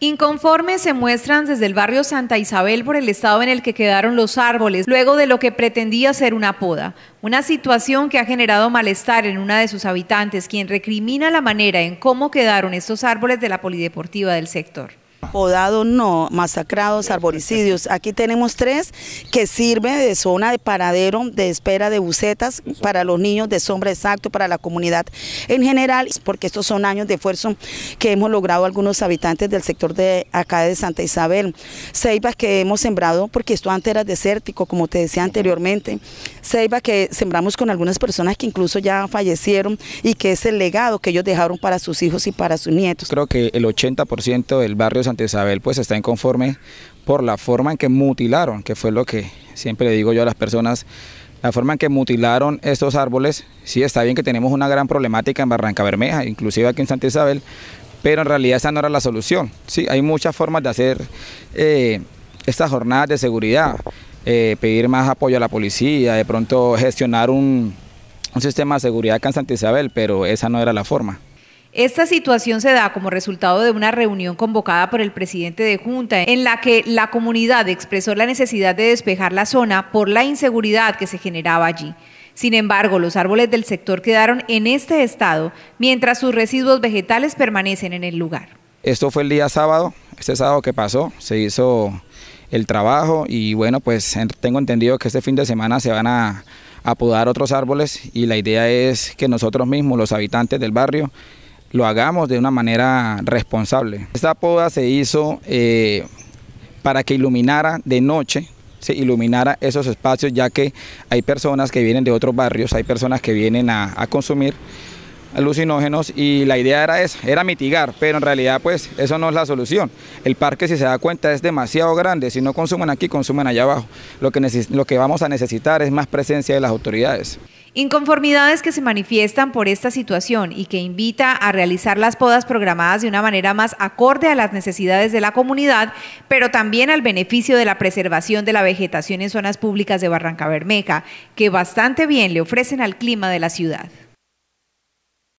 Inconformes se muestran desde el barrio Santa Isabel por el estado en el que quedaron los árboles, luego de lo que pretendía ser una poda, una situación que ha generado malestar en una de sus habitantes, quien recrimina la manera en cómo quedaron estos árboles de la polideportiva del sector. Podados, no, masacrados, arboricidios. Aquí tenemos tres que sirve de zona de paradero, de espera de bucetas para los niños, de sombra exacto para la comunidad en general, porque estos son años de esfuerzo que hemos logrado algunos habitantes del sector de acá de Santa Isabel. Ceibas que hemos sembrado, porque esto antes era desértico, como te decía anteriormente. Ceiba que sembramos con algunas personas que incluso ya fallecieron y que es el legado que ellos dejaron para sus hijos y para sus nietos. Creo que el 80% del barrio Santa Isabel pues está inconforme por la forma en que mutilaron, que fue lo que siempre le digo yo a las personas, la forma en que mutilaron estos árboles, sí está bien que tenemos una gran problemática en Barranca Bermeja, inclusive aquí en Santa Isabel, pero en realidad esa no era la solución. Sí, hay muchas formas de hacer eh, estas jornadas de seguridad, eh, pedir más apoyo a la policía, de pronto gestionar un, un sistema de seguridad acá en Santa Isabel, pero esa no era la forma. Esta situación se da como resultado de una reunión convocada por el presidente de Junta en la que la comunidad expresó la necesidad de despejar la zona por la inseguridad que se generaba allí. Sin embargo, los árboles del sector quedaron en este estado, mientras sus residuos vegetales permanecen en el lugar. Esto fue el día sábado, este sábado que pasó, se hizo el trabajo y bueno, pues tengo entendido que este fin de semana se van a apodar otros árboles y la idea es que nosotros mismos, los habitantes del barrio, lo hagamos de una manera responsable. Esta poda se hizo eh, para que iluminara de noche se iluminara esos espacios ya que hay personas que vienen de otros barrios, hay personas que vienen a consumir alucinógenos y la idea era esa, era mitigar, pero en realidad pues eso no es la solución. El parque si se da cuenta es demasiado grande, si no consumen aquí, consumen allá abajo. Lo que, lo que vamos a necesitar es más presencia de las autoridades. Inconformidades que se manifiestan por esta situación y que invita a realizar las podas programadas de una manera más acorde a las necesidades de la comunidad, pero también al beneficio de la preservación de la vegetación en zonas públicas de Barranca Bermeja, que bastante bien le ofrecen al clima de la ciudad.